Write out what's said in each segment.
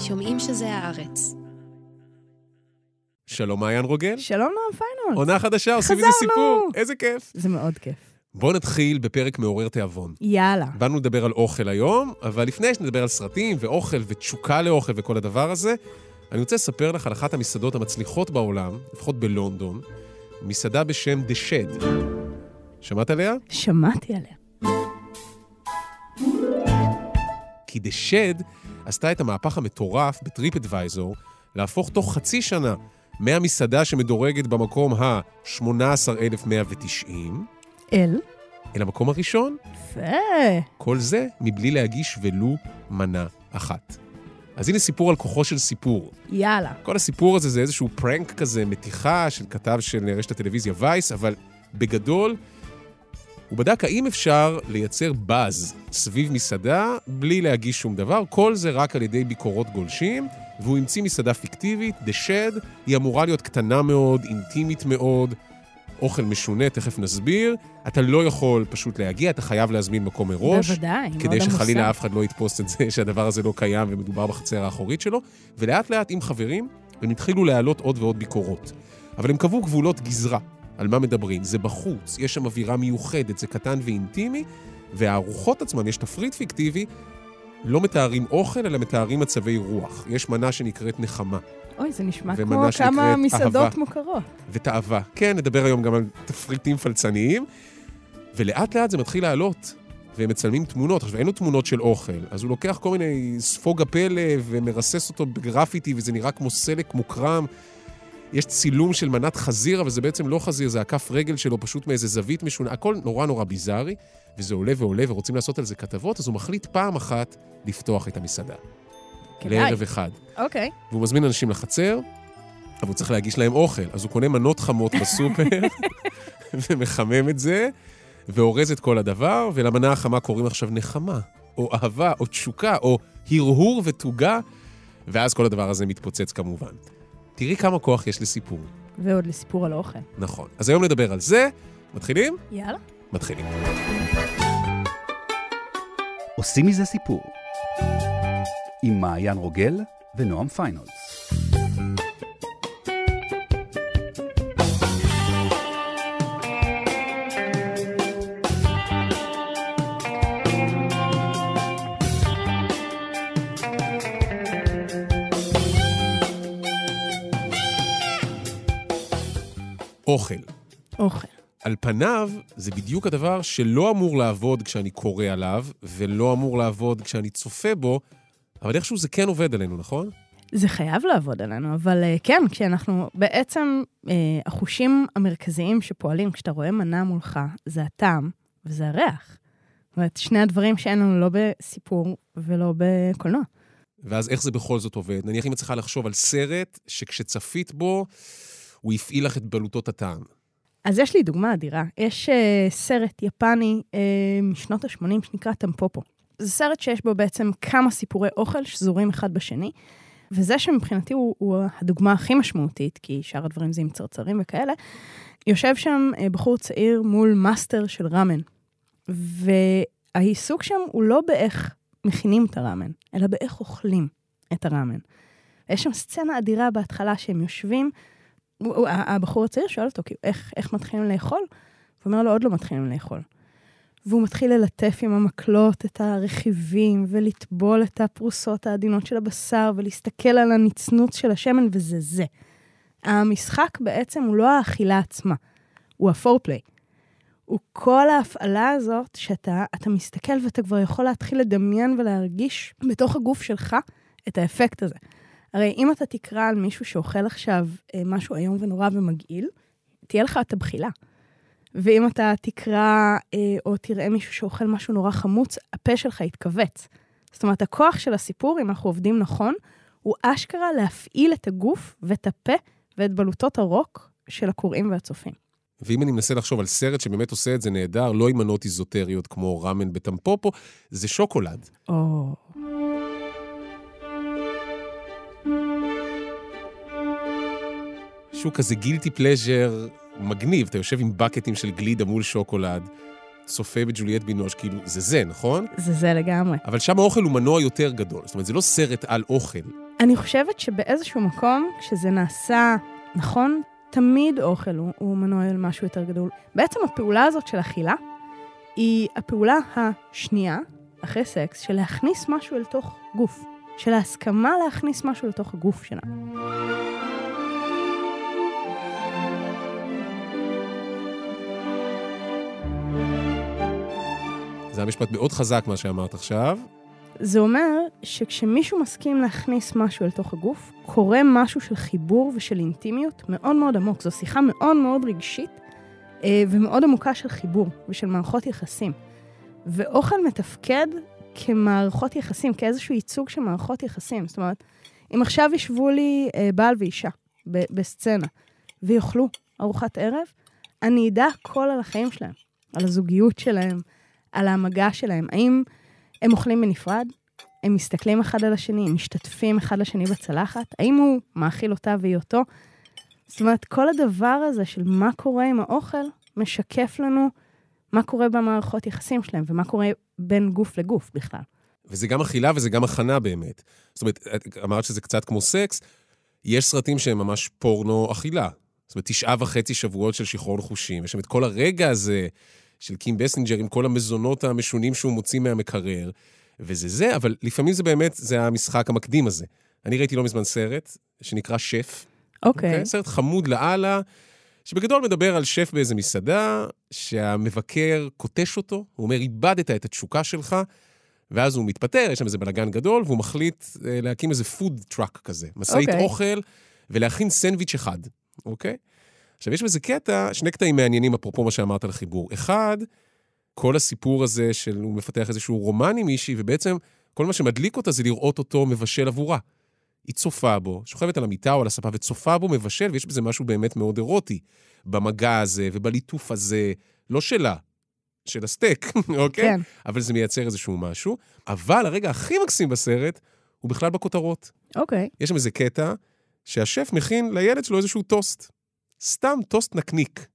שומעים שזה הארץ. שלום, מעיין רוגל. שלום, נועם פיינול. עונה חדשה, עושים איזה סיפור. איזה כיף. זה מאוד כיף. בואו נתחיל בפרק מעורר תיאבון. יאללה. באנו לדבר על אוכל היום, אבל לפני שנדבר על סרטים ואוכל ותשוקה לאוכל וכל הדבר הזה, אני רוצה לספר לך על אחת המסעדות המצליחות בעולם, לפחות בלונדון, מסעדה בשם The Shed. שמעת עליה? שמעתי עליה. כי The Shed עשתה את המהפך המטורף בטריפ אדוויזור, להפוך תוך חצי שנה מהמסעדה שמדורגת במקום ה-18,190, אל? אל המקום הראשון. יפה. כל זה מבלי להגיש ולו מנה אחת. אז הנה סיפור על כוחו של סיפור. יאללה. כל הסיפור הזה זה איזשהו פרנק כזה, מתיחה של כתב של רשת הטלוויזיה וייס, אבל בגדול, הוא בדק האם אפשר לייצר באז סביב מסעדה בלי להגיש שום דבר, כל זה רק על ידי ביקורות גולשים, והוא המציא מסעדה פיקטיבית, The Shed, היא אמורה להיות קטנה מאוד, אינטימית מאוד, אוכל משונה, תכף נסביר. אתה לא יכול פשוט להגיע, אתה חייב להזמין מקום מראש. בוודאי, מאוד עמוסה. כדי שחלילה אף אחד לא יתפוס את זה שהדבר הזה לא קיים ומדובר בחצר האחורית שלו. ולאט לאט עם חברים, הם התחילו להעלות עוד ועוד ביקורות. אבל הם קבעו גבולות גזרה. על מה מדברים. זה בחוץ, יש שם אווירה מיוחדת, זה קטן ואינטימי, והארוחות עצמן, יש תפריט פיקטיבי, לא מתארים אוכל, אלא מתארים מצבי רוח. יש מנה שנקראת נחמה. אוי, זה נשמע כמו כמה מסעדות אהבה מוכרות. ותאווה. כן, נדבר היום גם על תפריטים פלצניים. ולאט לאט זה מתחיל לעלות, והם מצלמים תמונות. עכשיו, אין לו תמונות של אוכל, אז הוא לוקח כל מיני ספוג הפלא ומרסס אותו בגרפיטי, וזה נראה כמו סלק מוקרם. יש צילום של מנת חזיר, אבל זה בעצם לא חזיר, זה הכף רגל שלו פשוט מאיזה זווית משונה, הכל נורא נורא ביזארי, וזה עולה ועולה ורוצים לעשות על זה כתבות, אז הוא מחליט פעם אחת לפתוח את המסעדה. כדאי. לערב אחד. אוקיי. Okay. והוא מזמין אנשים לחצר, אבל הוא צריך להגיש להם אוכל, אז הוא קונה מנות חמות בסופר, ומחמם את זה, ואורז את כל הדבר, ולמנה החמה קוראים עכשיו נחמה, או אהבה, או תשוקה, או הרהור ותוגה, ואז כל הדבר הזה מתפוצץ כמובן. תראי כמה כוח יש לסיפור. ועוד לסיפור על האוכל. נכון. אז היום נדבר על זה. מתחילים? יאללה. מתחילים. עושים מזה סיפור. עם מעיין רוגל ונועם פיינולד. אוכל. אוכל. על פניו, זה בדיוק הדבר שלא אמור לעבוד כשאני קורא עליו, ולא אמור לעבוד כשאני צופה בו, אבל איכשהו זה כן עובד עלינו, נכון? זה חייב לעבוד עלינו, אבל אה, כן, כשאנחנו בעצם, אה, החושים המרכזיים שפועלים כשאתה רואה מנה מולך, זה הטעם וזה הריח. זאת אומרת, שני הדברים שאין לנו לא בסיפור ולא בקולנוע. ואז איך זה בכל זאת עובד? נניח אם את צריכה לחשוב על סרט שכשצפית בו, הוא הפעיל לך את בלוטות הטעם. אז יש לי דוגמה אדירה. יש uh, סרט יפני uh, משנות ה-80 שנקרא טמפופו. זה סרט שיש בו בעצם כמה סיפורי אוכל שזורים אחד בשני, וזה שמבחינתי הוא, הוא הדוגמה הכי משמעותית, כי שאר הדברים זה עם צרצרים וכאלה, יושב שם uh, בחור צעיר מול מאסטר של ראמן, והעיסוק שם הוא לא באיך מכינים את הראמן, אלא באיך אוכלים את הראמן. יש שם סצנה אדירה בהתחלה שהם יושבים, הבחור הצעיר שואל אותו, כאילו, איך, איך מתחילים לאכול? הוא אומר לו, עוד לא מתחילים לאכול. והוא מתחיל ללטף עם המקלות את הרכיבים, ולטבול את הפרוסות העדינות של הבשר, ולהסתכל על הנצנוץ של השמן, וזה זה. המשחק בעצם הוא לא האכילה עצמה, הוא הפורפליי. הוא כל ההפעלה הזאת שאתה אתה מסתכל ואתה כבר יכול להתחיל לדמיין ולהרגיש בתוך הגוף שלך את האפקט הזה. הרי אם אתה תקרא על מישהו שאוכל עכשיו אה, משהו איום ונורא ומגעיל, תהיה לך את הבחילה. ואם אתה תקרא אה, או תראה מישהו שאוכל משהו נורא חמוץ, הפה שלך יתכווץ. זאת אומרת, הכוח של הסיפור, אם אנחנו עובדים נכון, הוא אשכרה להפעיל את הגוף ואת הפה ואת בלוטות הרוק של הקוראים והצופים. ואם אני מנסה לחשוב על סרט שבאמת עושה את זה נהדר, לא עם מנות איזוטריות כמו ראמן בטמפופו, זה שוקולד. או... Oh. שהוא כזה גילטי פלז'ר מגניב, אתה יושב עם בקטים של גלידה מול שוקולד. צופה בג'וליאט בינוש, כאילו, זה זה, נכון? זה זה לגמרי. אבל שם האוכל הוא מנוע יותר גדול. זאת אומרת, זה לא סרט על אוכל. אני חושבת שבאיזשהו מקום, כשזה נעשה נכון, תמיד אוכל הוא, הוא מנוע על משהו יותר גדול. בעצם הפעולה הזאת של אכילה, היא הפעולה השנייה, אחרי סקס, של להכניס משהו אל תוך גוף. של ההסכמה להכניס משהו לתוך הגוף שלנו. זה היה משפט מאוד חזק מה שאמרת עכשיו. זה אומר שכשמישהו מסכים להכניס משהו אל תוך הגוף, קורה משהו של חיבור ושל אינטימיות מאוד מאוד עמוק. זו שיחה מאוד מאוד רגשית אה, ומאוד עמוקה של חיבור ושל מערכות יחסים. ואוכל מתפקד כמערכות יחסים, כאיזשהו ייצוג של מערכות יחסים. זאת אומרת, אם עכשיו ישבו לי אה, בעל ואישה בסצנה ויאכלו ארוחת ערב, אני אדע הכל על החיים שלהם, על הזוגיות שלהם, על המגע שלהם. האם הם אוכלים בנפרד? הם מסתכלים אחד על השני, הם משתתפים אחד לשני בצלחת? האם הוא מאכיל אותה והיא אותו? זאת אומרת, כל הדבר הזה של מה קורה עם האוכל משקף לנו מה קורה במערכות יחסים שלהם ומה קורה בין גוף לגוף בכלל. וזה גם אכילה וזה גם הכנה באמת. זאת אומרת, אמרת שזה קצת כמו סקס, יש סרטים שהם ממש פורנו אכילה. זאת אומרת, תשעה וחצי שבועות של שחרור חושים, יש שם את כל הרגע הזה של קים בסינג'ר עם כל המזונות המשונים שהוא מוציא מהמקרר, וזה זה, אבל לפעמים זה באמת, זה המשחק המקדים הזה. אני ראיתי לא מזמן סרט שנקרא שף. אוקיי. Okay. אוקיי? Okay, סרט חמוד לאללה, שבגדול מדבר על שף באיזה מסעדה, שהמבקר קוטש אותו, הוא אומר, איבדת את התשוקה שלך, ואז הוא מתפטר, יש שם איזה בלאגן גדול, והוא מחליט אה, להקים איזה פוד טראק כזה, משאית okay. אוקיי. אוכל, ולהכין סנדוויץ' אחד, אוקיי? עכשיו, יש בזה קטע, שני קטעים מעניינים אפרופו מה שאמרת על החיבור. אחד, כל הסיפור הזה של הוא מפתח איזשהו רומן עם מישהי, ובעצם כל מה שמדליק אותה זה לראות אותו מבשל עבורה. היא צופה בו, שוכבת על המיטה או על הספה וצופה בו מבשל, ויש בזה משהו באמת מאוד אירוטי. במגע הזה ובליטוף הזה, לא שלה, של הסטייק, אוקיי? כן. אבל זה מייצר איזשהו משהו. אבל הרגע הכי מקסים בסרט הוא בכלל בכותרות. אוקיי. יש שם איזה קטע שהשף מכין לילד שלו איזשהו טוסט. סתם טוסט נקניק.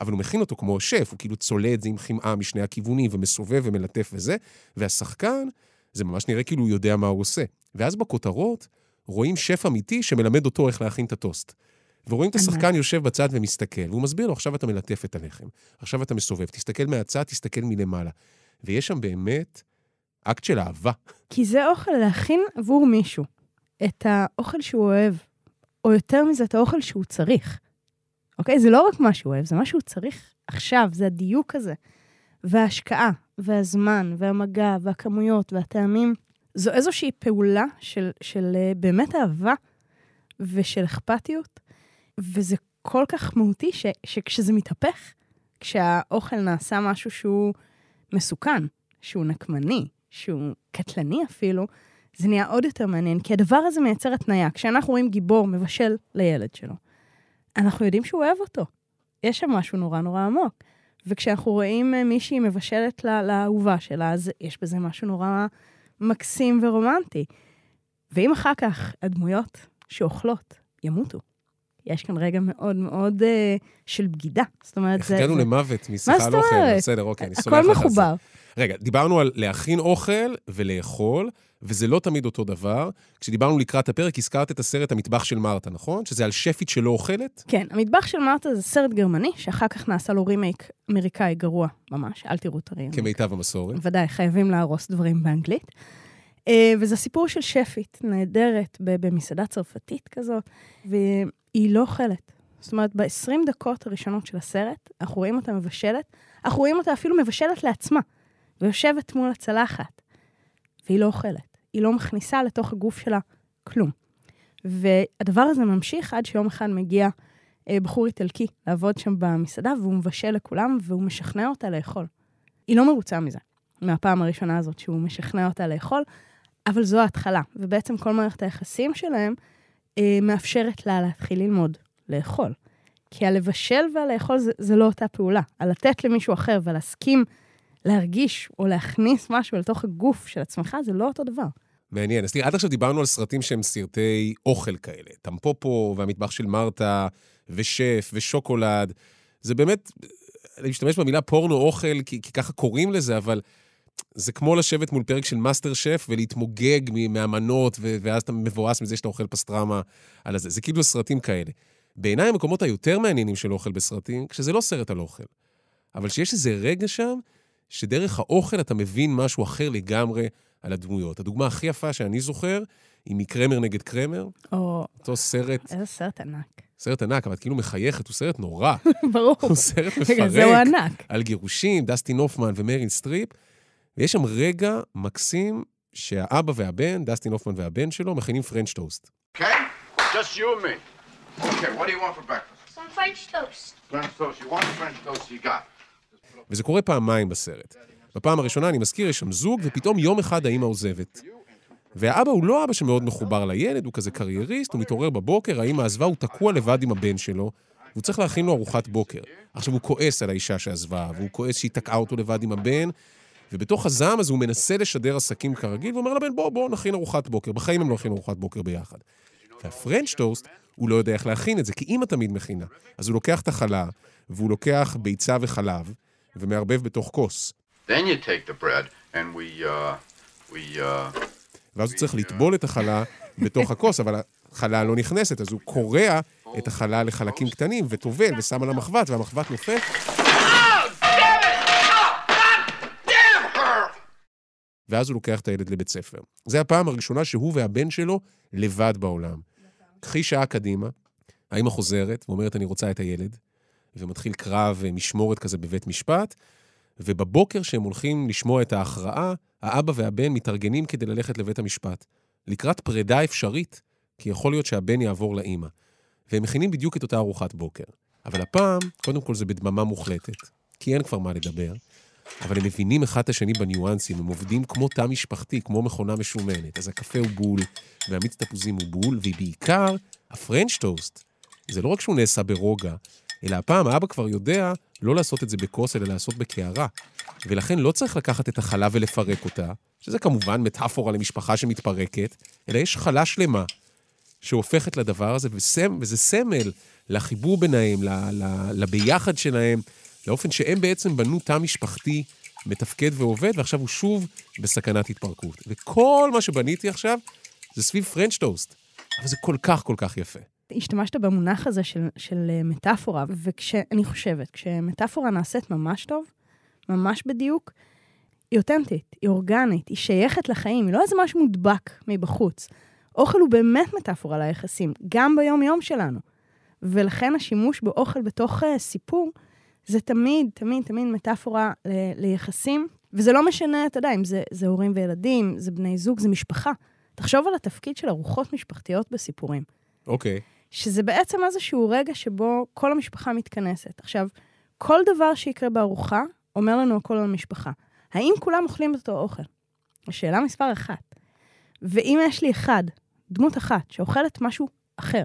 אבל הוא מכין אותו כמו שף, הוא כאילו צולע את זה עם חמאה משני הכיוונים, ומסובב ומלטף וזה, והשחקן, זה ממש נראה כאילו הוא יודע מה הוא עושה. ואז בכותרות רואים שף אמיתי שמלמד אותו איך להכין את הטוסט. ורואים את השחקן יושב בצד ומסתכל, והוא מסביר לו, עכשיו אתה מלטף את הלחם, עכשיו אתה מסובב, תסתכל מהצד, תסתכל מלמעלה. ויש שם באמת אקט של אהבה. כי זה אוכל להכין עבור מישהו. את האוכל שהוא אוהב, או יותר מזה, את האוכל שהוא צריך. אוקיי? זה לא רק מה שהוא אוהב, זה מה שהוא צריך עכשיו, זה הדיוק הזה. וההשקעה, והזמן, והמגע, והכמויות, והטעמים, זו איזושהי פעולה של, של אה, באמת אהבה ושל אכפתיות, וזה כל כך מהותי ש, שכשזה מתהפך, כשהאוכל נעשה משהו שהוא מסוכן, שהוא נקמני, שהוא קטלני אפילו, זה נהיה עוד יותר מעניין, כי הדבר הזה מייצר התניה. כשאנחנו רואים גיבור מבשל לילד שלו, אנחנו יודעים שהוא אוהב אותו. יש שם משהו נורא נורא עמוק. וכשאנחנו רואים אה, מישהי מבשלת לא, לאהובה שלה, אז יש בזה משהו נורא מקסים ורומנטי. ואם אחר כך הדמויות שאוכלות ימותו, יש כאן רגע מאוד מאוד אה, של בגידה. זאת אומרת, זה... החגגנו למוות משיחה על אוכל, בסדר, אוקיי, אני סומך על זה. הכל מחובר. רגע, דיברנו על להכין אוכל ולאכול. וזה לא תמיד אותו דבר. כשדיברנו לקראת הפרק, הזכרת את הסרט המטבח של מרתה, נכון? שזה על שפית שלא אוכלת? כן, המטבח של מרתה זה סרט גרמני, שאחר כך נעשה לו רימייק אמריקאי גרוע ממש, אל תראו את הרימייק. כמיטב המסורת. ודאי, חייבים להרוס דברים באנגלית. אה, וזה סיפור של שפית נהדרת במסעדה צרפתית כזאת, והיא לא אוכלת. זאת אומרת, ב-20 דקות הראשונות של הסרט, אנחנו רואים אותה מבשלת, אנחנו רואים אותה אפילו מבשלת לעצמה, ויושבת מול הצלחת, והיא לא אוכלת. היא לא מכניסה לתוך הגוף שלה כלום. והדבר הזה ממשיך עד שיום אחד מגיע אה, בחור איטלקי לעבוד שם במסעדה, והוא מבשל לכולם, והוא משכנע אותה לאכול. היא לא מרוצה מזה, מהפעם הראשונה הזאת שהוא משכנע אותה לאכול, אבל זו ההתחלה. ובעצם כל מערכת היחסים שלהם אה, מאפשרת לה להתחיל ללמוד לאכול. כי הלבשל והלאכול זה, זה לא אותה פעולה. הלתת למישהו אחר ולהסכים להרגיש או להכניס משהו לתוך הגוף של עצמך, זה לא אותו דבר. מעניין. אז תראה, עד עכשיו דיברנו על סרטים שהם סרטי אוכל כאלה. טמפופו והמטבח של מרתה, ושף, ושוקולד. זה באמת, אני משתמש במילה פורנו אוכל, כי, כי ככה קוראים לזה, אבל זה כמו לשבת מול פרק של מאסטר שף ולהתמוגג מהמנות, ו- ואז אתה מבואס מזה שאתה אוכל פסטרמה על הזה. זה כאילו סרטים כאלה. בעיניי המקומות היותר מעניינים של אוכל בסרטים, כשזה לא סרט על אוכל. אבל שיש איזה רגע שם שדרך האוכל אתה מבין משהו אחר לגמרי על הדמויות. הדוגמה הכי יפה שאני זוכר היא מקרמר נגד קרמר. או... אותו סרט... איזה סרט ענק. סרט ענק, אבל את כאילו מחייכת, הוא סרט נורא. ברור. הוא סרט מפרק. בגלל זה ענק. על גירושים, דסטין הופמן ומרין סטריפ. ויש שם רגע מקסים שהאבא והבן, דסטין הופמן והבן שלו, מכינים פרנץ' טוסט. כן? רק אתה ואני. אוקיי, מה אתה רוצה לבקר? want for breakfast? Some French toast. French toast. You want וזה קורה פעמיים בסרט. בפעם הראשונה, אני מזכיר, יש שם זוג, ופתאום יום אחד האימא עוזבת. והאבא הוא לא אבא שמאוד מחובר לילד, הוא כזה קרייריסט, הוא מתעורר בבוקר, האימא עזבה, הוא תקוע לבד עם הבן שלו, והוא צריך להכין לו ארוחת בוקר. עכשיו, הוא כועס על האישה שעזבה, והוא כועס שהיא תקעה אותו לבד עם הבן, ובתוך הזעם הזה הוא מנסה לשדר עסקים כרגיל, ואומר לבן, בוא, בוא, נכין ארוחת בוקר. בחיים הם לא הכינו ארוחת בוקר ביחד. והפרנץ' טוסט, הוא לא יודע איך להכין את זה, כי אימא תמיד מכינה. אז הוא לוקח את החלה, והוא לוקח ביצה וחלב, ומערבב בתוך כוס. Uh, uh, ואז הוא צריך uh, לטבול את החלה בתוך הכוס, אבל החלה לא נכנסת, אז הוא קורע את החלה לחלקים קטנים, וטובל, ושם על המחבת, והמחבת נופל. ואז הוא לוקח את הילד לבית ספר. זו הפעם הראשונה שהוא והבן שלו לבד בעולם. קחי שעה קדימה, האמא חוזרת ואומרת, אני רוצה את הילד. ומתחיל קרב אה, משמורת כזה בבית משפט, ובבוקר שהם הולכים לשמוע את ההכרעה, האבא והבן מתארגנים כדי ללכת לבית המשפט. לקראת פרידה אפשרית, כי יכול להיות שהבן יעבור לאימא. והם מכינים בדיוק את אותה ארוחת בוקר. אבל הפעם, קודם כל זה בדממה מוחלטת, כי אין כבר מה לדבר, אבל הם מבינים אחד את השני בניואנסים, הם עובדים כמו תא משפחתי, כמו מכונה משומנת. אז הקפה הוא בול, והמיץ תפוזים הוא בול, ובעיקר, הפרנץ' טוסט. זה לא רק שהוא נעשה ברוגע, אלא הפעם האבא כבר יודע לא לעשות את זה בכוס, אלא לעשות בקערה. ולכן לא צריך לקחת את החלה ולפרק אותה, שזה כמובן מטאפורה למשפחה שמתפרקת, אלא יש חלה שלמה שהופכת לדבר הזה, וסמ, וזה סמל לחיבור ביניהם, ל, ל, לביחד שלהם, לאופן שהם בעצם בנו תא משפחתי מתפקד ועובד, ועכשיו הוא שוב בסכנת התפרקות. וכל מה שבניתי עכשיו זה סביב פרנץ' טוסט, אבל זה כל כך כל כך יפה. השתמשת במונח הזה של, של אה, מטאפורה, ואני חושבת, כשמטאפורה נעשית ממש טוב, ממש בדיוק, היא אותנטית, היא אורגנית, היא שייכת לחיים, היא לא איזה משהו מודבק מבחוץ. אוכל הוא באמת מטאפורה ליחסים, גם ביום-יום שלנו. ולכן השימוש באוכל בתוך uh, סיפור, זה תמיד, תמיד, תמיד מטאפורה ל- אה, ליחסים, וזה לא משנה, אתה יודע, אם זה, זה הורים וילדים, זה בני זוג, זה משפחה. תחשוב על התפקיד של ארוחות משפחתיות בסיפורים. אוקיי. Okay. שזה בעצם איזשהו רגע שבו כל המשפחה מתכנסת. עכשיו, כל דבר שיקרה בארוחה, אומר לנו הכל על המשפחה. האם כולם אוכלים את אותו אוכל? השאלה מספר אחת. ואם יש לי אחד, דמות אחת, שאוכלת משהו אחר,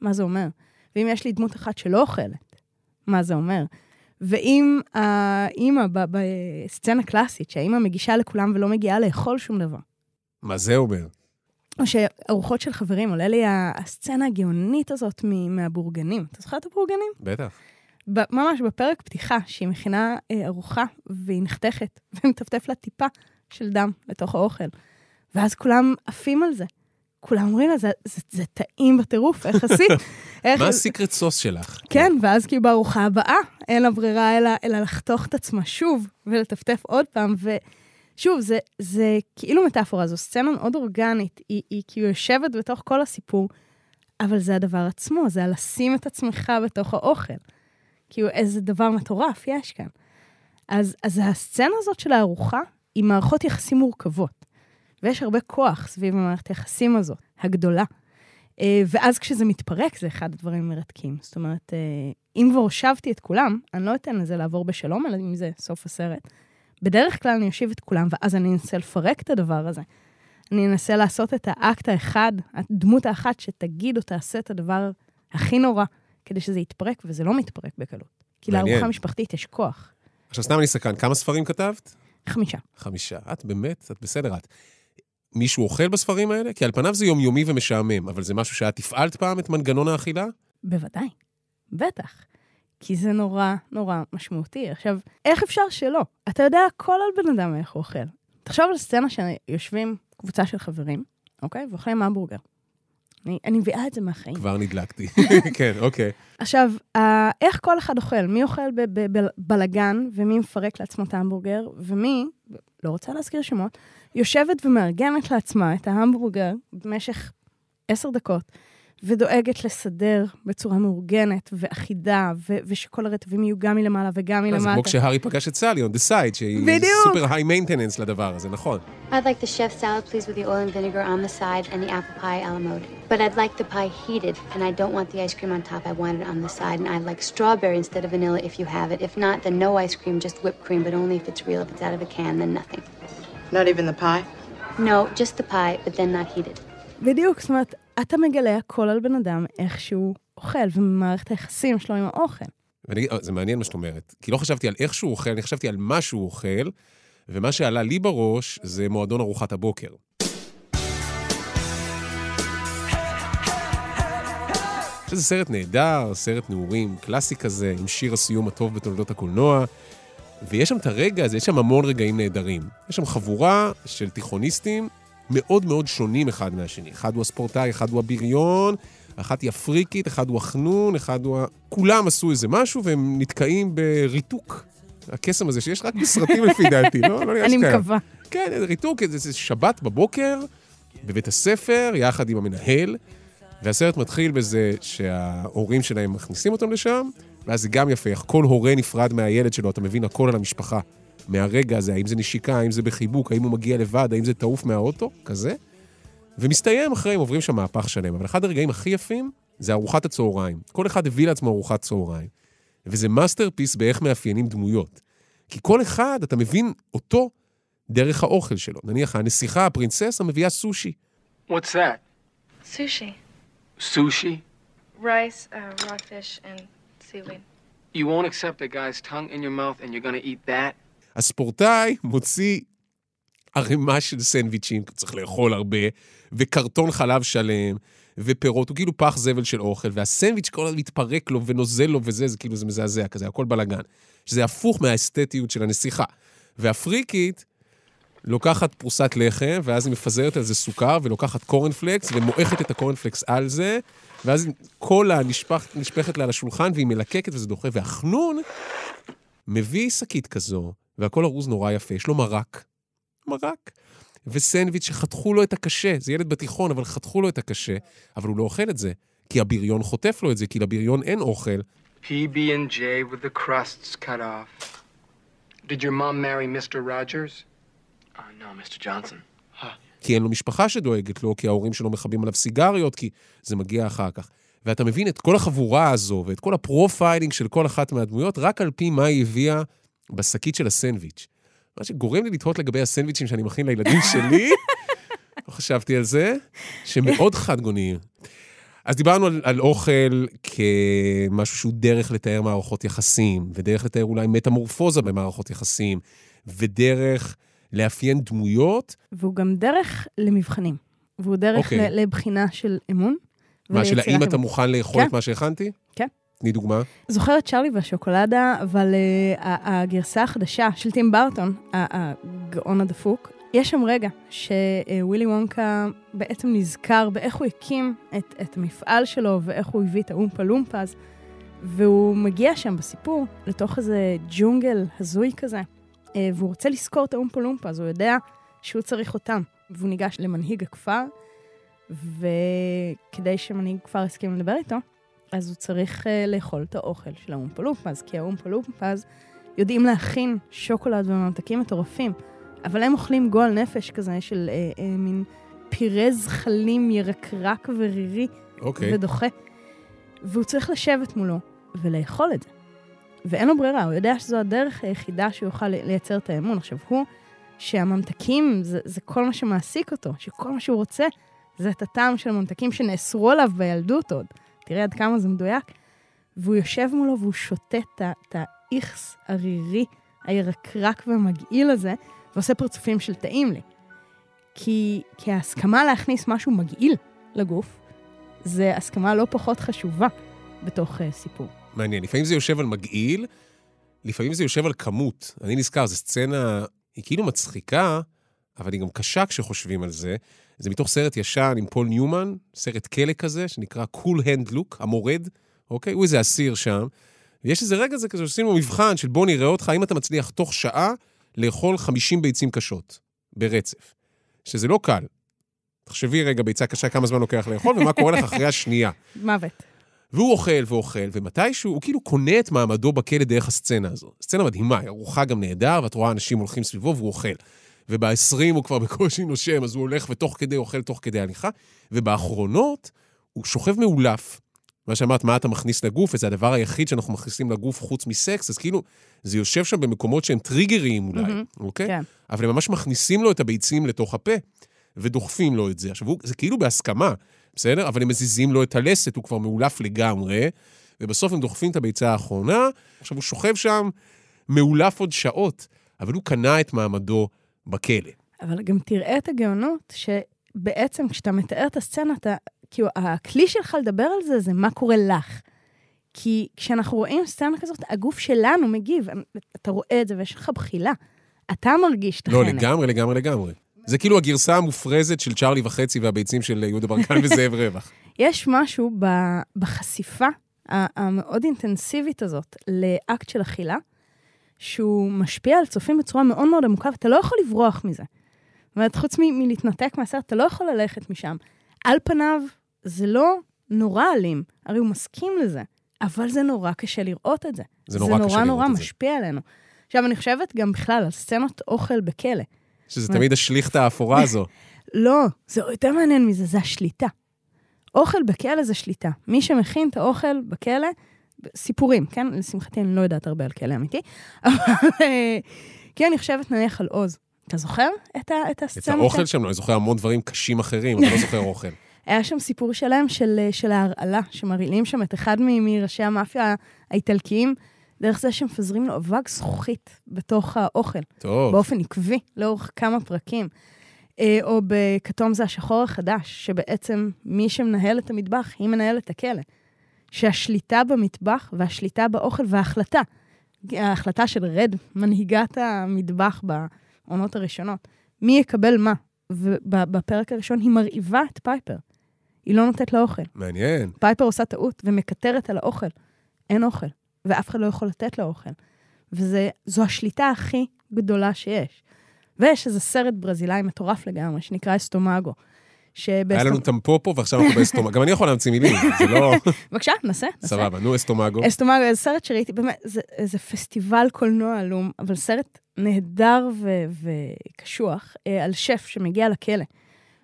מה זה אומר? ואם יש לי דמות אחת שלא אוכלת, מה זה אומר? ואם האימא, בסצנה קלאסית, שהאימא מגישה לכולם ולא מגיעה לאכול שום דבר. מה זה אומר? או שארוחות של חברים, עולה לי הסצנה הגאונית הזאת מהבורגנים. אתה זוכר את הבורגנים? בטח. ממש בפרק פתיחה, שהיא מכינה אה, ארוחה והיא נחתכת, ומטפטף לה טיפה של דם לתוך האוכל. ואז כולם עפים על זה. כולם אומרים לה, זה, זה, זה טעים בטירוף, איך עשית? איך... מה הסיקרט סוס שלך? כן, ואז כי כאילו בארוחה הבאה, אין לה ברירה אלא, אלא לחתוך את עצמה שוב ולטפטף עוד פעם, ו... שוב, זה, זה כאילו מטאפורה, זו סצנה מאוד אורגנית, היא, היא כאילו יושבת בתוך כל הסיפור, אבל זה הדבר עצמו, זה לשים את עצמך בתוך האוכל. כאילו, איזה דבר מטורף יש כאן. אז, אז הסצנה הזאת של הארוחה היא מערכות יחסים מורכבות, ויש הרבה כוח סביב המערכת היחסים הזאת, הגדולה. אה, ואז כשזה מתפרק, זה אחד הדברים המרתקים. זאת אומרת, אה, אם כבר הושבתי את כולם, אני לא אתן לזה לעבור בשלום, אלא אם זה סוף הסרט. בדרך כלל אני אשיב את כולם, ואז אני אנסה לפרק את הדבר הזה. אני אנסה לעשות את האקט האחד, הדמות האחת שתגיד או תעשה את הדבר הכי נורא, כדי שזה יתפרק, וזה לא מתפרק בקלות. כי לארוחה משפחתית יש כוח. עכשיו, סתם אני סקרן, כמה ספרים כתבת? חמישה. חמישה. את באמת, את בסדר, את. מישהו אוכל בספרים האלה? כי על פניו זה יומיומי ומשעמם, אבל זה משהו שאת הפעלת פעם את מנגנון האכילה? בוודאי, בטח. כי זה נורא נורא משמעותי. עכשיו, איך אפשר שלא? אתה יודע הכל על בן אדם איך הוא אוכל. תחשוב על סצנה שיושבים קבוצה של חברים, אוקיי? ואוכלים המבורגר. אני, אני מביאה את זה מהחיים. כבר נדלקתי. כן, אוקיי. עכשיו, איך כל אחד אוכל? מי אוכל בבלגן, ומי מפרק לעצמו את ההמבורגר, ומי, לא רוצה להזכיר שמות, יושבת ומארגנת לעצמה את ההמבורגר במשך עשר דקות, ודואגת לסדר בצורה מאורגנת ואחידה, ו- ושכל הרטבים יהיו גם מלמעלה וגם מלמטה. זה כמו כשהארי פגש את סלי, on the side, שהיא בדיוק. סופר היי מיינטננס לדבר הזה, נכון. I'd like the chef salad please with the oil and vinegar on the side and the apple pie a la mode. But I'd like the pie heated, and I don't want the ice cream on top, I want it on the side, and I'd like strawberry instead of vanilla if you have it. If not, then no ice cream, just whipped cream, but only if it's real. If it's out of a can, then nothing. Not even the pie? No, just the pie, but then not heated. בדיוק, זאת אומרת, אתה מגלה הכל על בן אדם, איך שהוא אוכל, ומערכת היחסים שלו עם האוכל. ואני, זה מעניין מה שאת אומרת, כי לא חשבתי על איך שהוא אוכל, אני חשבתי על מה שהוא אוכל, ומה שעלה לי בראש זה מועדון ארוחת הבוקר. שזה סרט נהדר, סרט נעורים, קלאסי כזה, עם שיר הסיום הטוב בתולדות הקולנוע. ויש שם את הרגע הזה, יש שם המון רגעים נהדרים. יש שם חבורה של תיכוניסטים מאוד מאוד שונים אחד מהשני. אחד הוא הספורטאי, אחד הוא הבריון, אחת היא הפריקית, אחד הוא החנון, אחד הוא ה... כולם עשו איזה משהו והם נתקעים בריתוק. הקסם הזה שיש רק בסרטים לפי דעתי, לא? לא נראה שקיים. אני מקווה. כן, איזה ריתוק, איזה שבת בבוקר, בבית הספר, יחד עם המנהל, והסרט מתחיל בזה שההורים שלהם מכניסים אותם לשם, ואז זה גם יפה, איך כל הורה נפרד מהילד שלו, אתה מבין הכל על המשפחה. מהרגע הזה, האם זה נשיקה, האם זה בחיבוק, האם הוא מגיע לבד, האם זה תעוף מהאוטו, כזה. ומסתיים אחרי, הם עוברים שם מהפך שלם. אבל אחד הרגעים הכי יפים זה ארוחת הצהריים. כל אחד הביא לעצמו ארוחת צהריים. וזה מאסטרפיס באיך מאפיינים דמויות. כי כל אחד, אתה מבין אותו דרך האוכל שלו. נניח הנסיכה, הפרינססה, מביאה סושי. What's that? Sushi. Sushi? Rice, uh, raw fish and seaweed. You won't accept a guy's tongue in your הספורטאי מוציא ערימה של סנדוויצ'ים, כי צריך לאכול הרבה, וקרטון חלב שלם, ופירות, הוא כאילו פח זבל של אוכל, והסנדוויץ' כל הזמן מתפרק לו ונוזל לו וזה, זה כאילו, זה מזעזע כזה, הכל בלאגן. שזה הפוך מהאסתטיות של הנסיכה. והפריקית לוקחת פרוסת לחם, ואז היא מפזרת על זה סוכר, ולוקחת קורנפלקס, ומועכת את הקורנפלקס על זה, ואז קולה נשפח, נשפכת לה על השולחן, והיא מלקקת וזה דוחה. והחנון מביא שקית כזו, והכל ארוז נורא יפה, יש לו מרק, מרק, וסנדוויץ' שחתכו לו את הקשה, זה ילד בתיכון, אבל חתכו לו את הקשה, אבל הוא לא אוכל את זה, כי הבריון חוטף לו את זה, כי לבריון אין אוכל. PB&J with the crusts cut off. Did your mom marry Mr. Rogers? Uh, no, Mr. Johnson. כי אין לו משפחה שדואגת לו, כי ההורים שלו מכבים עליו סיגריות, כי זה מגיע אחר כך. ואתה מבין את כל החבורה הזו ואת כל הפרופיילינג של כל אחת מהדמויות, רק על פי מה היא הביאה בשקית של הסנדוויץ'. מה שגורם לי לתהות לגבי הסנדוויצ'ים שאני מכין לילדים שלי, לא חשבתי על זה, שמאוד חד גוניים. אז דיברנו על, על אוכל כמשהו שהוא דרך לתאר מערכות יחסים, ודרך לתאר אולי מטמורפוזה במערכות יחסים, ודרך לאפיין דמויות. והוא גם דרך למבחנים. והוא דרך okay. אוקיי. לבחינה של אמון. מה, של האם אתה מוכן לאכול כן. את מה שהכנתי? תני דוגמה. זוכרת צ'ארלי והשוקולדה, אבל אה, הגרסה החדשה של טים בארטון, הגאון הדפוק, יש שם רגע שווילי וונקה בעצם נזכר באיך הוא הקים את, את המפעל שלו ואיך הוא הביא את האומפה לומפז, והוא מגיע שם בסיפור לתוך איזה ג'ונגל הזוי כזה, אה, והוא רוצה לזכור את האומפה לומפז, הוא יודע שהוא צריך אותם, והוא ניגש למנהיג הכפר, וכדי שמנהיג כפר יסכים לדבר איתו, אז הוא צריך uh, לאכול את האוכל של האומפלופז, כי האומפלופז יודעים להכין שוקולד וממתקים מטורפים, אבל הם אוכלים גועל נפש כזה של uh, uh, מין פירה זחלים ירקרק ורירי okay. אוקיי. ודוחה. והוא צריך לשבת מולו ולאכול את זה. ואין לו ברירה, הוא יודע שזו הדרך היחידה שהוא יוכל לייצר את האמון. עכשיו, הוא, שהממתקים זה, זה כל מה שמעסיק אותו, שכל מה שהוא רוצה זה את הטעם של הממתקים שנאסרו עליו בילדות עוד. תראה עד כמה זה מדויק. והוא יושב מולו והוא שותה את האיכס הרירי, הירקרק והמגעיל הזה, ועושה פרצופים של טעים לי. כי, כי ההסכמה להכניס משהו מגעיל לגוף, זה הסכמה לא פחות חשובה בתוך uh, סיפור. מעניין, לפעמים זה יושב על מגעיל, לפעמים זה יושב על כמות. אני נזכר, זו סצנה, היא כאילו מצחיקה, אבל היא גם קשה כשחושבים על זה. זה מתוך סרט ישן עם פול ניומן, סרט כלא כזה, שנקרא Cool Hand Look, המורד, אוקיי? הוא איזה אסיר שם. ויש איזה רגע זה כזה עושים לו מבחן של בוא נראה אותך, האם אתה מצליח תוך שעה לאכול 50 ביצים קשות ברצף. שזה לא קל. תחשבי רגע, ביצה קשה, כמה זמן לוקח לאכול, ומה קורה לך אחרי השנייה. מוות. והוא אוכל ואוכל, ומתישהו הוא כאילו קונה את מעמדו בכלא דרך הסצנה הזו. סצנה מדהימה, היא ארוחה גם נהדר, ואת רואה אנשים הולכים סביבו והוא אוכל. וב-20 הוא כבר בקושי נושם, אז הוא הולך ותוך כדי אוכל תוך כדי הליכה, ובאחרונות הוא שוכב מאולף. מה שאמרת, מה אתה מכניס לגוף, וזה הדבר היחיד שאנחנו מכניסים לגוף חוץ מסקס, אז כאילו, זה יושב שם במקומות שהם טריגריים אולי, mm-hmm. אוקיי? כן. אבל הם ממש מכניסים לו את הביצים לתוך הפה, ודוחפים לו את זה. עכשיו, זה כאילו בהסכמה, בסדר? אבל הם מזיזים לו את הלסת, הוא כבר מאולף לגמרי, ובסוף הם דוחפים את הביצה האחרונה, עכשיו הוא שוכב שם מאולף עוד שעות, אבל הוא קנה את מעמדו בכלא. אבל גם תראה את הגאונות, שבעצם כשאתה מתאר את הסצנה, אתה, כאילו, הכלי שלך לדבר על זה, זה מה קורה לך. כי כשאנחנו רואים סצנה כזאת, הגוף שלנו מגיב. אתה רואה את זה ויש לך בחילה. אתה מרגיש את לא, החנק. לא, לגמרי, לגמרי, לגמרי. זה כאילו הגרסה המופרזת של צ'ארלי וחצי והביצים של אה, יהודה ברקן וזאב רווח. יש משהו בחשיפה המאוד אינטנסיבית הזאת לאקט של אכילה, שהוא משפיע על צופים בצורה מאוד מאוד עמוקה, ואתה לא יכול לברוח מזה. זאת אומרת, חוץ מ- מלהתנתק מהסרט, אתה לא יכול ללכת משם. על פניו, זה לא נורא אלים, הרי הוא מסכים לזה, אבל זה נורא קשה לראות את זה. זה נורא, זה נורא קשה נורא לראות נורא את זה. זה נורא משפיע עלינו. עכשיו, אני חושבת גם בכלל על סצנות אוכל בכלא. שזה אומרת, תמיד השליכת האפורה הזו. לא, זה יותר מעניין מזה, זה השליטה. אוכל בכלא זה שליטה. מי שמכין את האוכל בכלא, סיפורים, כן? לשמחתי, אני לא יודעת הרבה על כלא אמיתי, אבל אה, כן, אני חושבת נניח על עוז. אתה זוכר את, ה, את הסצנה? את האוכל שם, לא, אני זוכר המון דברים קשים אחרים, אני לא זוכר אוכל. היה שם סיפור שלם של, אה, של ההרעלה, שמרעילים שם את אחד מראשי המאפיה האיטלקיים, דרך זה שמפזרים לו אבק זכוכית בתוך האוכל. טוב. באופן עקבי, לאורך כמה פרקים. אה, או בכתום זה השחור החדש, שבעצם מי שמנהל את המטבח, היא מנהלת הכלא. שהשליטה במטבח והשליטה באוכל וההחלטה, ההחלטה של רד, מנהיגת המטבח בעונות הראשונות, מי יקבל מה. ובפרק הראשון היא מרעיבה את פייפר. היא לא נותנת לה אוכל. מעניין. פייפר עושה טעות ומקטרת על האוכל. אין אוכל, ואף אחד לא יכול לתת לה אוכל. וזו השליטה הכי גדולה שיש. ויש איזה סרט ברזילאי מטורף לגמרי, שנקרא אסטומאגו. שבאסטומ... היה לנו טמפופו ועכשיו אנחנו באסטומגו. גם אני יכול להמציא מילים, זה לא... בבקשה, נעשה. סבבה, נו, אסטומגו. אסטומגו, זה סרט שראיתי, באמת, זה, פסטיבל קולנוע עלום, אבל סרט נהדר וקשוח אה, על שף שמגיע לכלא,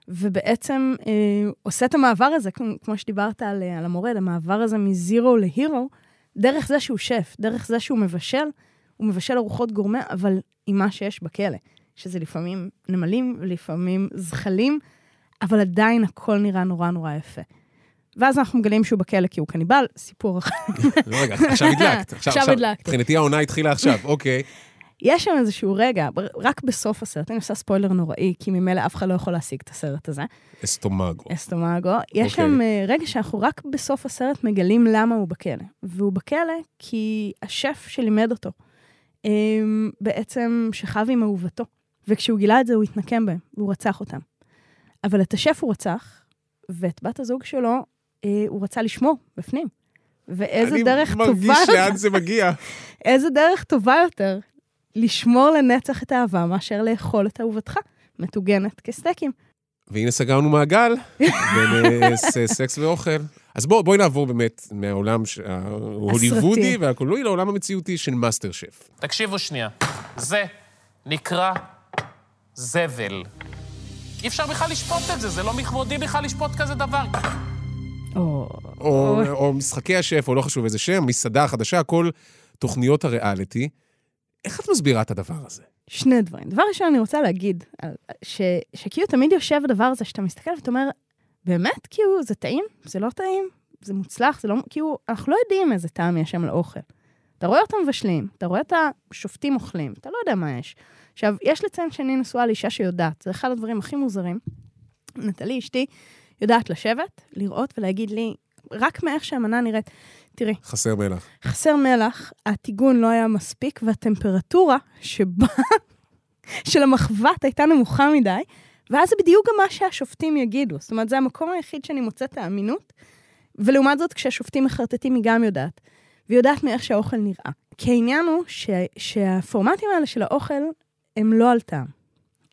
ובעצם אה, עושה את המעבר הזה, כמו, כמו שדיברת על, אה, על המורד, המעבר הזה מזירו להירו, דרך זה שהוא שף, דרך זה שהוא מבשל, הוא מבשל ארוחות גורמה, אבל עם מה שיש בכלא, שזה לפעמים נמלים, לפעמים זחלים. אבל עדיין הכל נראה נורא נורא יפה. ואז אנחנו מגלים שהוא בכלא כי הוא קניבל, סיפור אחר. רגע, עכשיו הדלקת. עכשיו הדלקת. מבחינתי העונה התחילה עכשיו, אוקיי. יש שם איזשהו רגע, רק בסוף הסרט, אני עושה ספוילר נוראי, כי ממילא אף אחד לא יכול להשיג את הסרט הזה. אסטומאגו. אסטומאגו. יש okay. אוקיי. שם אה, רגע שאנחנו רק בסוף הסרט מגלים למה הוא בכלא. והוא בכלא כי השף שלימד אותו, אמ, בעצם שכב עם אהובתו, וכשהוא גילה את זה הוא התנקם בהם, והוא רצח אותם. אבל את השף הוא רצח, ואת בת הזוג שלו אה, הוא רצה לשמור בפנים. ואיזה דרך טובה... אני מרגיש לאן זה מגיע. איזה דרך טובה יותר לשמור לנצח את האהבה מאשר לאכול את אהובתך, מטוגנת כסטייקים. והנה סגרנו מעגל בין אה, סקס ואוכל. אז בואי בוא, נעבור באמת מהעולם ההוליוודי והקולנועי לעולם המציאותי של מאסטר שף. תקשיבו שנייה, זה נקרא זבל. אי אפשר בכלל לשפוט את זה, זה לא מכבודי בכלל לשפוט כזה דבר. או, או, או משחקי השף, או לא חשוב איזה שם, מסעדה חדשה, כל תוכניות הריאליטי. איך את מסבירה את הדבר הזה? שני דברים. דבר ראשון, אני רוצה להגיד, ש, שכאילו תמיד יושב הדבר הזה, שאתה מסתכל ואתה אומר, באמת, כאילו, זה טעים? זה לא טעים? זה מוצלח? זה לא... כאילו, אנחנו לא יודעים איזה טעם יש שם לאוכל. אתה רואה אותם מבשלים, אתה רואה את השופטים אוכלים, אתה לא יודע מה יש. עכשיו, יש לציין שאני נשואה לאישה שיודעת, זה אחד הדברים הכי מוזרים. נטלי, אשתי, יודעת לשבת, לראות ולהגיד לי, רק מאיך שהמנה נראית, תראי. חסר מלח. חסר מלח, הטיגון לא היה מספיק, והטמפרטורה שבה, של המחבת הייתה נמוכה מדי, ואז זה בדיוק גם מה שהשופטים יגידו. זאת אומרת, זה המקום היחיד שאני מוצאת האמינות, ולעומת זאת, כשהשופטים מחרטטים, היא גם יודעת. והיא יודעת מאיך שהאוכל נראה. כי העניין הוא ש... שהפורמטים האלה של האוכל הם לא על טעם,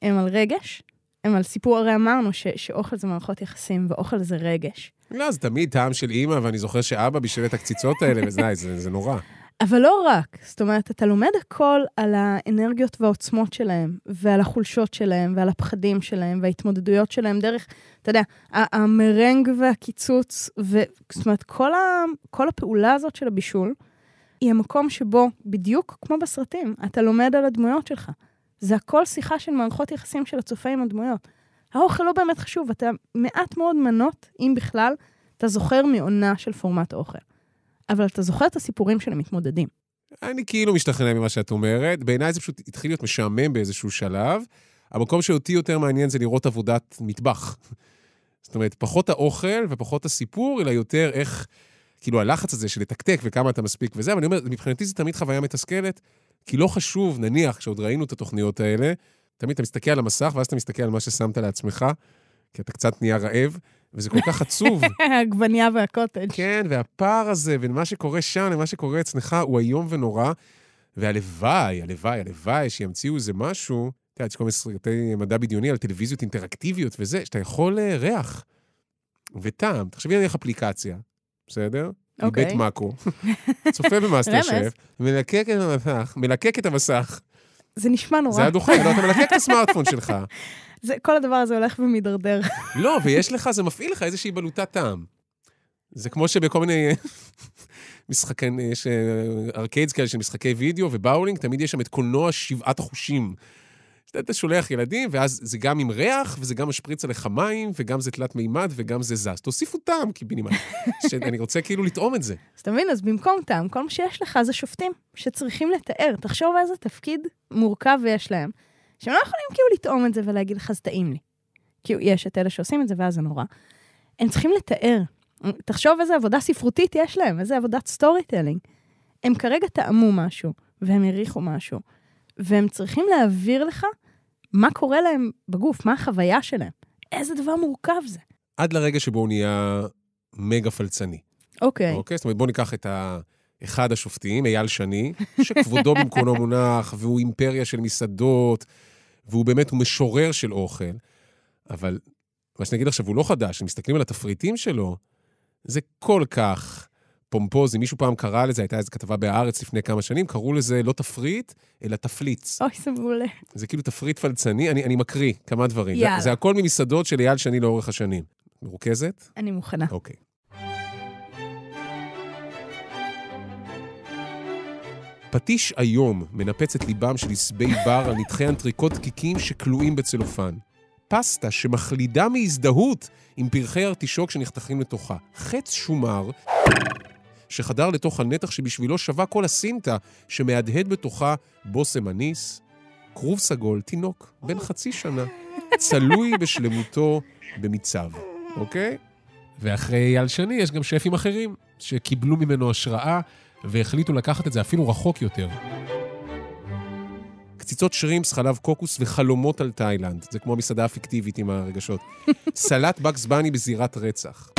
הם על רגש, הם על סיפור, הרי אמרנו ש, שאוכל זה מערכות יחסים, ואוכל זה רגש. לא, זה תמיד טעם של אימא, ואני זוכר שאבא בישל את הקציצות האלה, ודי, זה, זה נורא. אבל לא רק, זאת אומרת, אתה לומד הכל על האנרגיות והעוצמות שלהם, ועל החולשות שלהם, ועל הפחדים שלהם, וההתמודדויות שלהם דרך, אתה יודע, המרנג והקיצוץ, ו... זאת אומרת, כל, ה... כל הפעולה הזאת של הבישול, היא המקום שבו, בדיוק כמו בסרטים, אתה לומד על הדמויות שלך. זה הכל שיחה של מערכות יחסים של הצופה עם הדמויות. האוכל לא באמת חשוב, אתה מעט מאוד מנות, אם בכלל, אתה זוכר מעונה של פורמט אוכל. אבל אתה זוכר את הסיפורים של המתמודדים. אני כאילו משתכנע ממה שאת אומרת. בעיניי זה פשוט התחיל להיות משעמם באיזשהו שלב. המקום שאותי יותר מעניין זה לראות עבודת מטבח. זאת אומרת, פחות האוכל ופחות הסיפור, אלא יותר איך, כאילו, הלחץ הזה של לתקתק וכמה אתה מספיק וזה, אבל אני אומר, מבחינתי זו תמיד חוויה מתסכלת, כי לא חשוב, נניח, כשעוד ראינו את התוכניות האלה, תמיד אתה מסתכל על המסך, ואז אתה מסתכל על מה ששמת לעצמך, כי אתה קצת נהיה רעב, וזה כל כך עצוב. העגבנייה והקוטג'. כן, והפער הזה בין מה שקורה שם למה שקורה אצלך הוא איום ונורא, והלוואי, הלוואי, הלוואי שימציאו איזה משהו, אתה יודע, יש כל מיני סרטי מדע בדיוני על טלוויזיות אינטראקטיביות וזה, שאתה יכול ריח וטעם. תחשבי נניח אפליקציה, בסדר? מבית אוקיי. מאקו, צופה במאסטר שף, מלקק את המסך, מלקק את המסך. זה נשמע נורא. זה היה דוחה, לא, אתה מלקק את הסמארטפון שלך. זה, כל הדבר הזה הולך ומידרדר. לא, ויש לך, זה מפעיל לך איזושהי בלוטת טעם. זה כמו שבכל מיני משחקי, יש אה, ארקיידס כאלה של משחקי וידאו ובאולינג, תמיד יש שם את קולנוע שבעת החושים. אתה שולח ילדים, ואז זה גם עם ריח, וזה גם משפריץ עליך מים, וגם זה תלת מימד, וגם זה זז. תוסיפו טעם קיבינימט, שאני רוצה כאילו לטעום את זה. אז אתה מבין, אז במקום טעם, כל מה שיש לך זה שופטים שצריכים לתאר. תחשוב איזה תפקיד מורכב יש להם, שהם לא יכולים כאילו לטעום את זה ולהגיד לך, זה טעים לי. כאילו, יש את אלה שעושים את זה, ואז זה נורא. הם צריכים לתאר. תחשוב איזה עבודה ספרותית יש להם, איזה עבודת סטורי טלינג. הם כרגע טעמו משהו, והם הריחו משהו, והם צריכים להעביר לך מה קורה להם בגוף, מה החוויה שלהם. איזה דבר מורכב זה. עד לרגע שבו הוא נהיה מגה פלצני. אוקיי. Okay. אוקיי? Okay? זאת אומרת, בואו ניקח את ה... אחד השופטים, אייל שני, שכבודו במקומו מונח, והוא אימפריה של מסעדות, והוא באמת, הוא משורר של אוכל. אבל מה שאני אגיד עכשיו, הוא לא חדש, אם מסתכלים על התפריטים שלו, זה כל כך פומפוזי, מישהו פעם קרא לזה, הייתה איזו כתבה בהארץ לפני כמה שנים, קראו לזה לא תפריט, אלא תפליץ. אוי, זה מעולה. זה כאילו תפריט פלצני, אני, אני מקריא כמה דברים. יאללה. זה, זה הכל ממסעדות של אייל שני לאורך השנים. מרוכזת? אני מוכנה. אוקיי. פטיש היום מנפץ את ליבם של עשבי בר על נתחי אנטריקוט דקיקים שכלואים בצלופן. פסטה שמחלידה מהזדהות עם פרחי ארטישוק שנחתכים לתוכה. חץ שומר שחדר לתוך הנתח שבשבילו שווה כל הסינטה שמהדהד בתוכה בושם אניס, כרוב סגול, תינוק, בן חצי שנה, צלוי בשלמותו במצב, אוקיי? ואחרי אייל שני יש גם שפים אחרים שקיבלו ממנו השראה והחליטו לקחת את זה אפילו רחוק יותר. קציצות שרימפס, חלב קוקוס וחלומות על תאילנד. זה כמו המסעדה הפיקטיבית עם הרגשות. סלט בקס בני בזירת רצח.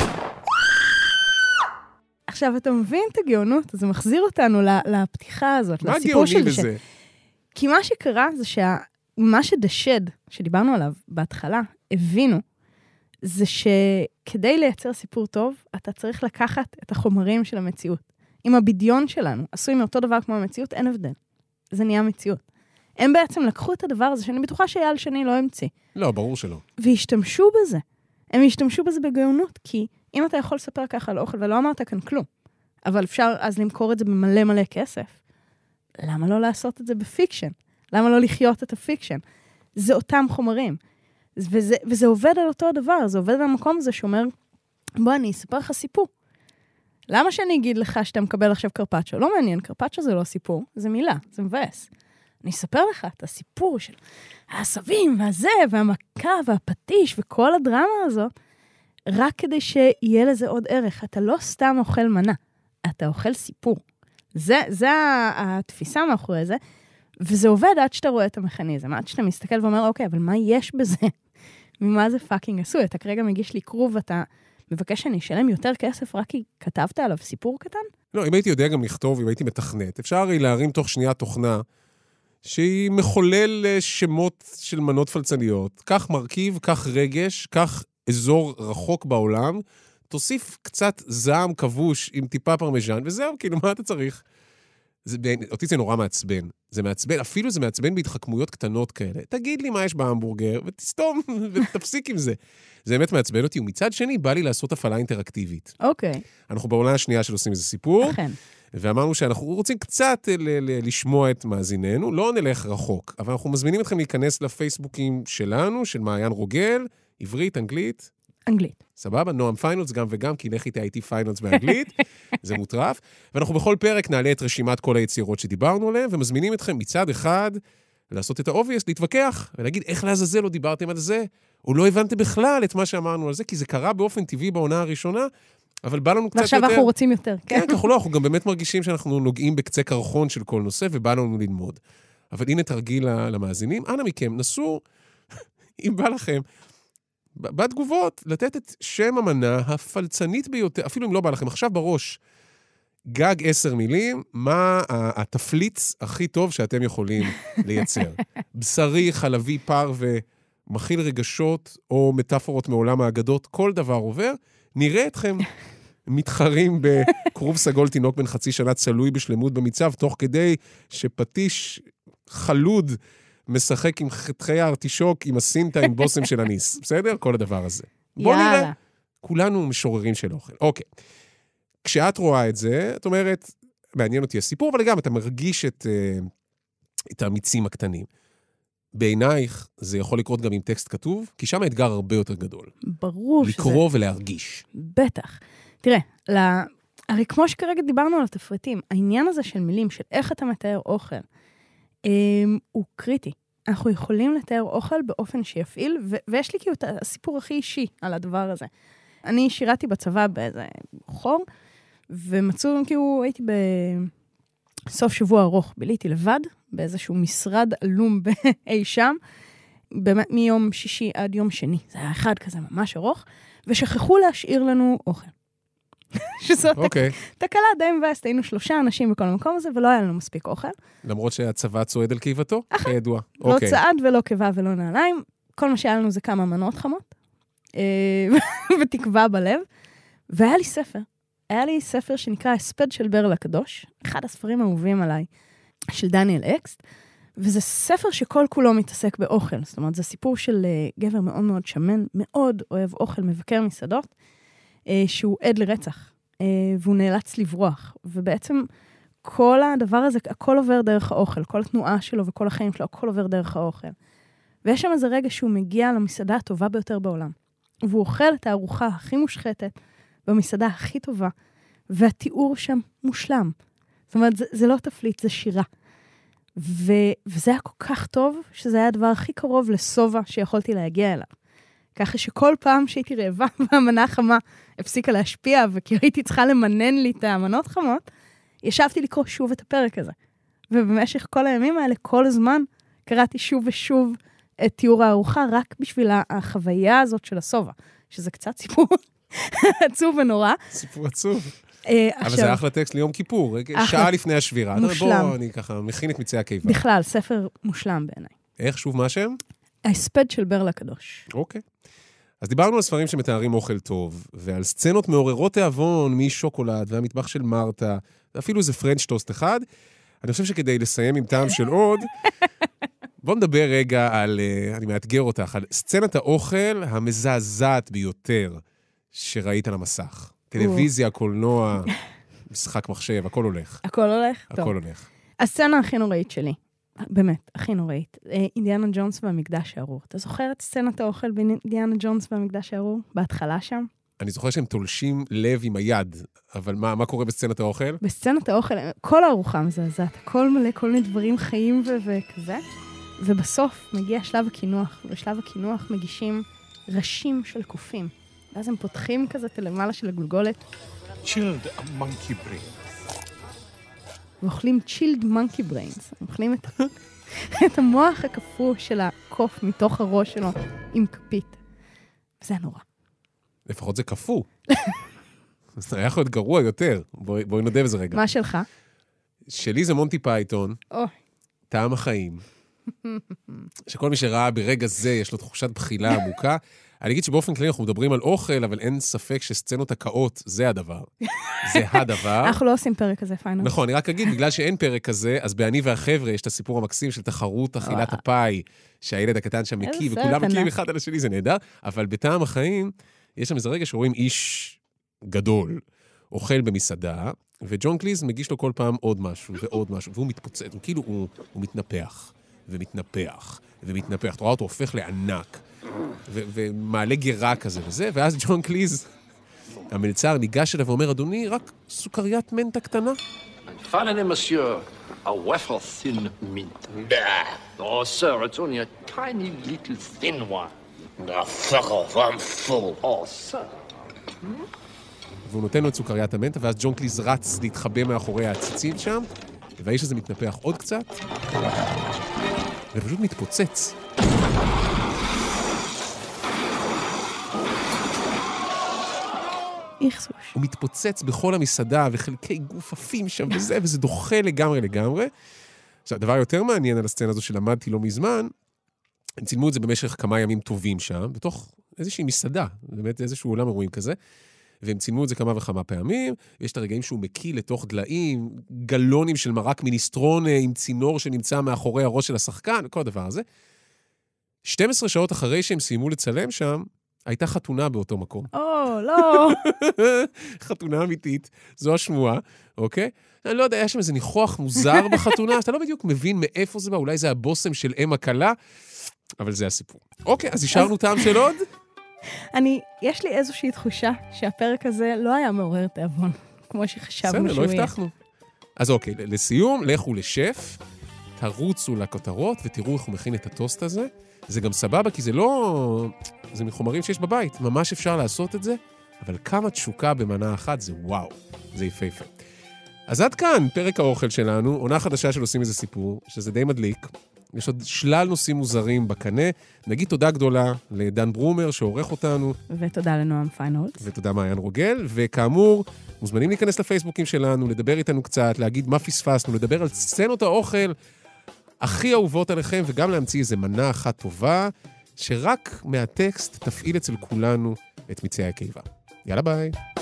עכשיו, אתה מבין את הגאונות? זה מחזיר אותנו לפתיחה הזאת, מה לסיפור של דשד. מה גאוני בזה? כי מה שקרה זה שמה שה... שדשד, שדיברנו עליו בהתחלה, הבינו, זה שכדי לייצר סיפור טוב, אתה צריך לקחת את החומרים של המציאות. אם הבדיון שלנו עשוי מאותו דבר כמו המציאות, אין הבדל. זה נהיה מציאות. הם בעצם לקחו את הדבר הזה, שאני בטוחה שאייל שני לא המציא. לא, ברור שלא. והשתמשו בזה. הם השתמשו בזה בגאונות, כי אם אתה יכול לספר ככה על אוכל ולא אמרת כאן כלום, אבל אפשר אז למכור את זה במלא מלא כסף, למה לא לעשות את זה בפיקשן? למה לא לחיות את הפיקשן? זה אותם חומרים. וזה, וזה עובד על אותו הדבר, זה עובד על המקום הזה שאומר, בוא, אני אספר לך סיפור. למה שאני אגיד לך שאתה מקבל עכשיו קרפצ'ו? לא מעניין, קרפצ'ו זה לא סיפור, זה מילה, זה מבאס. אני אספר לך את הסיפור של העשבים והזה, והמכה והפטיש וכל הדרמה הזאת, רק כדי שיהיה לזה עוד ערך. אתה לא סתם אוכל מנה, אתה אוכל סיפור. זה, זה התפיסה מאחורי זה, וזה עובד עד שאתה רואה את המכניזם, עד שאתה מסתכל ואומר, אוקיי, אבל מה יש בזה? ממה זה פאקינג עשוי? אתה כרגע מגיש לי כרוב ואתה מבקש שאני אשלם יותר כסף רק כי כתבת עליו סיפור קטן? לא, אם הייתי יודע גם לכתוב, אם הייתי מתכנת, אפשר הרי להרים תוך שנייה תוכנה שהיא מחולל אה, שמות של מנות פלצניות. כך מרכיב, כך רגש, כך אזור רחוק בעולם, תוסיף קצת זעם כבוש עם טיפה פרמיז'ן, וזהו, כאילו, מה אתה צריך? זה אותי זה נורא מעצבן. זה מעצבן, אפילו זה מעצבן בהתחכמויות קטנות כאלה. תגיד לי מה יש בהמבורגר, ותסתום, ותפסיק עם זה. זה באמת מעצבן אותי, ומצד שני, בא לי לעשות הפעלה אינטראקטיבית. אוקיי. Okay. אנחנו בעונה השנייה של עושים איזה סיפור. אכן. ואמרנו שאנחנו רוצים קצת אה, לשמוע את מאזיננו, לא נלך רחוק, אבל אנחנו מזמינים אתכם להיכנס לפייסבוקים שלנו, של מעיין רוגל, עברית, אנגלית? אנגלית. סבבה? נועם פיינלס גם וגם, כי לך איתי הייתי פיינלס באנגלית, זה מוטרף. ואנחנו בכל פרק נעלה את רשימת כל היצירות שדיברנו עליהן, ומזמינים אתכם מצד אחד לעשות את האובייס, להתווכח, ולהגיד איך לעזאזל לא דיברתם על זה, או לא הבנתם בכלל את מה שאמרנו על זה, כי זה קרה באופן טבעי בעונה הראשונה, אבל בא לנו קצת יותר... ועכשיו אנחנו רוצים יותר, כן. כן, ככה לא, אנחנו גם באמת מרגישים שאנחנו נוגעים בקצה קרחון של כל נושא, ובא לנו ללמוד. אבל הנה תרגיל למאזינים, אנא מכם, נסו, אם בא לכם, בתגובות, לתת את שם המנה הפלצנית ביותר, אפילו אם לא בא לכם עכשיו בראש, גג עשר מילים, מה התפליץ הכי טוב שאתם יכולים לייצר. בשרי, חלבי, פר ומכיל רגשות או מטאפורות מעולם האגדות, כל דבר עובר. נראה אתכם מתחרים בכרוב סגול תינוק בן חצי שנה צלוי בשלמות במצב, תוך כדי שפטיש חלוד משחק עם חטחי הארטישוק, עם הסינטה, עם בושם של הניס. בסדר? כל הדבר הזה. בוא יאללה. נראה. כולנו משוררים של אוכל. אוקיי. כשאת רואה את זה, את אומרת, מעניין אותי הסיפור, אבל גם אתה מרגיש את, אה, את המיצים הקטנים. בעינייך זה יכול לקרות גם עם טקסט כתוב, כי שם האתגר הרבה יותר גדול. ברור לקרוא שזה... לקרוא ולהרגיש. בטח. תראה, ל... הרי כמו שכרגע דיברנו על התפריטים, העניין הזה של מילים, של איך אתה מתאר אוכל, אמ, הוא קריטי. אנחנו יכולים לתאר אוכל באופן שיפעיל, ו- ויש לי כאילו את הסיפור הכי אישי על הדבר הזה. אני שירתי בצבא באיזה חור, ומצאו, כאילו, הייתי בסוף שבוע ארוך, ביליתי לבד, באיזשהו משרד עלום באי שם, באמת מיום שישי עד יום שני. זה היה אחד כזה ממש ארוך, ושכחו להשאיר לנו אוכל. שזאת okay. אוקיי. תקלה די מבאסת, היינו שלושה אנשים בכל המקום הזה, ולא היה לנו מספיק אוכל. למרות שהצבא צועד על קיבתו, כידוע. לא okay. אוקיי. צעד ולא קיבה ולא נעליים, כל מה שהיה לנו זה כמה מנות חמות, אה, ותקווה בלב. והיה לי ספר, היה לי ספר שנקרא הספד של ברל הקדוש, אחד הספרים האהובים עליי, של דניאל אקסט, וזה ספר שכל כולו מתעסק באוכל. זאת אומרת, זה סיפור של אה, גבר מאוד מאוד שמן, מאוד אוהב אוכל, מבקר מסעדות. אה, שהוא עד לרצח, אה, והוא נאלץ לברוח. ובעצם כל הדבר הזה, הכל עובר דרך האוכל, כל התנועה שלו וכל החיים שלו, הכל עובר דרך האוכל. ויש שם איזה רגע שהוא מגיע למסעדה הטובה ביותר בעולם. והוא אוכל את הארוחה הכי מושחתת במסעדה הכי טובה, והתיאור שם מושלם. זאת אומרת, זה, זה לא תפליט, זה שירה. ו, וזה היה כל כך טוב, שזה היה הדבר הכי קרוב לשובע שיכולתי להגיע אליו. ככה שכל פעם שהייתי רעבה והמנה החמה הפסיקה להשפיע, וכי הייתי צריכה למנן לי את המנות חמות, ישבתי לקרוא שוב את הפרק הזה. ובמשך כל הימים האלה, כל הזמן, קראתי שוב ושוב את תיאור הארוחה, רק בשביל החוויה הזאת של השובע, שזה קצת סיפור עצוב ונורא. סיפור עצוב. אה, אבל זה אחלה טקסט ליום כיפור, אה, שעה לפני השבירה. מושלם. בואו, אני ככה מכין את מצי הקיבה. בכלל, ספר מושלם בעיניי. איך, שוב, מה השם? ההספד של ברל הקדוש. אוקיי. אז דיברנו על ספרים שמתארים אוכל טוב, ועל סצנות מעוררות תיאבון משוקולד והמטבח של מרתה, ואפילו איזה פרנץ' טוסט אחד. אני חושב שכדי לסיים עם טעם של עוד, בואו נדבר רגע על, אה, אני מאתגר אותך, על סצנת האוכל המזעזעת ביותר שראית על המסך. טלוויזיה, קולנוע, משחק מחשב, הכל הולך. הכל הולך? הכל טוב. הולך. הסצנה הכי נוראית שלי. באמת, הכי נוראית. אה, אינדיאנה ג'ונס והמקדש הארור. אתה זוכר את סצנת האוכל באינדיאנה ג'ונס והמקדש הארור? בהתחלה שם? אני זוכר שהם תולשים לב עם היד, אבל מה, מה קורה בסצנת האוכל? בסצנת האוכל, כל הארוחה מזעזעת, הכל מלא כל מיני דברים חיים ו- וכזה. ובסוף מגיע שלב הקינוח, ובשלב הקינוח מגישים ראשים של קופים. ואז הם פותחים כזה את הלמעלה של הגולגולת. Chilled monkey brain. ואוכלים צ'ילד מונקי בריינס. הם אוכלים את, את המוח הקפוא של הקוף מתוך הראש שלו עם כפית. זה היה נורא. לפחות זה קפוא. זה היה יכול להיות גרוע יותר. בואי, בואי נודה בזה רגע. מה שלך? שלי זה מונטי פייתון, אוי. טעם החיים, שכל מי שראה ברגע זה, יש לו תחושת בחילה עמוקה. אני אגיד שבאופן כללי אנחנו מדברים על אוכל, אבל אין ספק שסצנות הקאות זה הדבר. זה הדבר. אנחנו לא עושים פרק כזה, פיינל. נכון, אני רק אגיד, בגלל שאין פרק כזה, אז ב"אני והחבר'ה" יש את הסיפור המקסים של תחרות אה. אכילת הפאי, שהילד הקטן שם מקיא, וכולם מקיאים אחד על השני, זה נהדר, אבל בטעם החיים, יש שם איזה רגע שרואים איש גדול אוכל במסעדה, וג'ון קליז מגיש לו כל פעם עוד משהו ועוד משהו, והוא מתפוצץ, הוא כאילו, הוא, הוא מתנפח. ומתנפח, ומתנפח. אתה רואה אותו הופך לענק, ו- ומעלה גירה כזה וזה, ואז ג'ון קליז, המלצר, ניגש אליו ואומר, אדוני, רק סוכריית מנטה קטנה. Oh, oh, והוא נותן לו את סוכריית המנטה, ואז ג'ון קליז רץ להתחבא מאחורי העציצים שם, והאיש הזה מתנפח עוד קצת. ופשוט מתפוצץ. איכסוש. הוא מתפוצץ בכל המסעדה, וחלקי גוף עפים שם וזה, וזה דוחה לגמרי לגמרי. עכשיו, הדבר היותר מעניין על הסצנה הזו שלמדתי לא מזמן, הם צילמו את זה במשך כמה ימים טובים שם, בתוך איזושהי מסעדה, באמת איזשהו עולם אירועים כזה. והם צילמו את זה כמה וכמה פעמים. יש את הרגעים שהוא מקיא לתוך דליים, גלונים של מרק מיניסטרון אה, עם צינור שנמצא מאחורי הראש של השחקן, כל הדבר הזה. 12 שעות אחרי שהם סיימו לצלם שם, הייתה חתונה באותו מקום. או, oh, לא. חתונה אמיתית, זו השמועה, אוקיי? אני לא יודע, היה שם איזה ניחוח מוזר בחתונה, שאתה לא בדיוק מבין מאיפה זה בא, אולי זה הבושם של אם הכלה, אבל זה הסיפור. אוקיי, אז השארנו טעם של עוד? אני, יש לי איזושהי תחושה שהפרק הזה לא היה מעורר תיאבון, כמו שחשבנו לא שהוא יהיה. בסדר, לא הבטחנו. אז אוקיי, לסיום, לכו לשף, תרוצו לכותרות ותראו איך הוא מכין את הטוסט הזה. זה גם סבבה, כי זה לא... זה מחומרים שיש בבית, ממש אפשר לעשות את זה, אבל כמה תשוקה במנה אחת זה וואו, זה יפהפה. אז עד כאן פרק האוכל שלנו, עונה חדשה של עושים איזה סיפור, שזה די מדליק. יש עוד שלל נושאים מוזרים בקנה. נגיד תודה גדולה לדן ברומר שעורך אותנו. ותודה לנועם פיינולס. ותודה מעיין רוגל. וכאמור, מוזמנים להיכנס לפייסבוקים שלנו, לדבר איתנו קצת, להגיד מה פספסנו, לדבר על סצנות האוכל הכי אהובות עליכם, וגם להמציא איזו מנה אחת טובה, שרק מהטקסט תפעיל אצל כולנו את מיצי הקיבה. יאללה ביי.